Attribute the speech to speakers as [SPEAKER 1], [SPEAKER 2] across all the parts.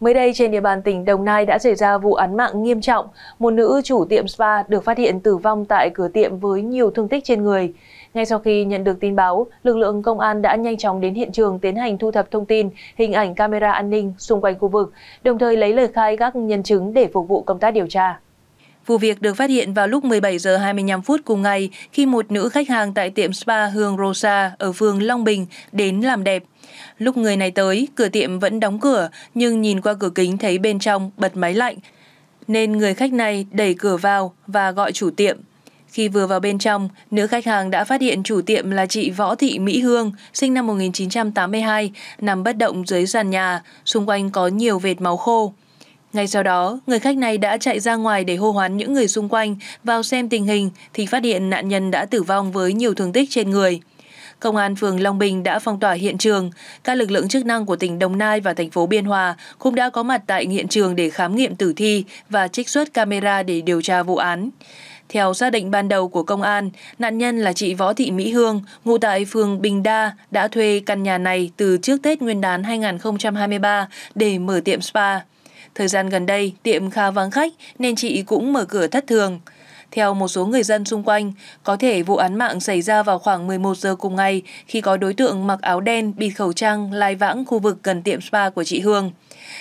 [SPEAKER 1] Mới đây trên địa bàn tỉnh Đồng Nai đã xảy ra vụ án mạng nghiêm trọng, một nữ chủ tiệm spa được phát hiện tử vong tại cửa tiệm với nhiều thương tích trên người. Ngay sau khi nhận được tin báo, lực lượng công an đã nhanh chóng đến hiện trường tiến hành thu thập thông tin, hình ảnh camera an ninh xung quanh khu vực, đồng thời lấy lời khai các nhân chứng để phục vụ công tác điều tra. Vụ việc được phát hiện vào lúc 17 giờ 25 phút cùng ngày khi một nữ khách hàng tại tiệm spa Hương Rosa ở phường Long Bình đến làm đẹp. Lúc người này tới, cửa tiệm vẫn đóng cửa nhưng nhìn qua cửa kính thấy bên trong bật máy lạnh. Nên người khách này đẩy cửa vào và gọi chủ tiệm. Khi vừa vào bên trong, nữ khách hàng đã phát hiện chủ tiệm là chị Võ Thị Mỹ Hương, sinh năm 1982, nằm bất động dưới sàn nhà, xung quanh có nhiều vệt máu khô. Ngay sau đó, người khách này đã chạy ra ngoài để hô hoán những người xung quanh vào xem tình hình thì phát hiện nạn nhân đã tử vong với nhiều thương tích trên người. Công an phường Long Bình đã phong tỏa hiện trường. Các lực lượng chức năng của tỉnh Đồng Nai và thành phố Biên Hòa cũng đã có mặt tại hiện trường để khám nghiệm tử thi và trích xuất camera để điều tra vụ án. Theo xác định ban đầu của công an, nạn nhân là chị Võ Thị Mỹ Hương, ngụ tại phường Bình Đa, đã thuê căn nhà này từ trước Tết Nguyên đán 2023 để mở tiệm spa. Thời gian gần đây, tiệm khá vắng khách nên chị cũng mở cửa thất thường. Theo một số người dân xung quanh, có thể vụ án mạng xảy ra vào khoảng 11 giờ cùng ngày khi có đối tượng mặc áo đen, bịt khẩu trang, lai vãng khu vực gần tiệm spa của chị Hương.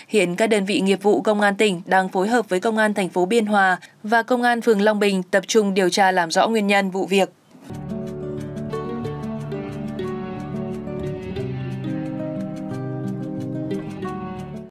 [SPEAKER 1] Hiện các đơn vị nghiệp vụ công an tỉnh đang phối hợp với công an thành phố Biên Hòa và công an phường Long Bình tập trung điều tra làm rõ nguyên nhân vụ việc.